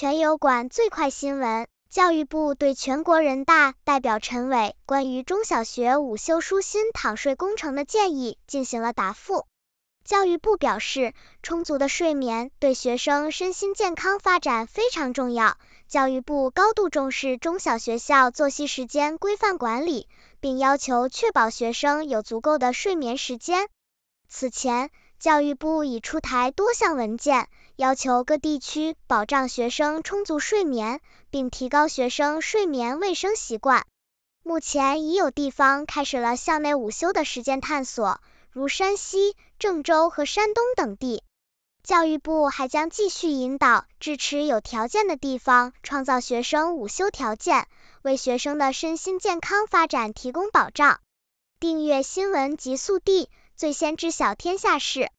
全友管最快新闻：教育部对全国人大代表陈伟关于中小学午休舒心躺睡工程的建议进行了答复。教育部表示，充足的睡眠对学生身心健康发展非常重要。教育部高度重视中小学校作息时间规范管理，并要求确保学生有足够的睡眠时间。此前，教育部已出台多项文件，要求各地区保障学生充足睡眠，并提高学生睡眠卫生习惯。目前已有地方开始了校内午休的时间探索，如山西、郑州和山东等地。教育部还将继续引导、支持有条件的地方创造学生午休条件，为学生的身心健康发展提供保障。订阅新闻极速递。最先知晓天下事。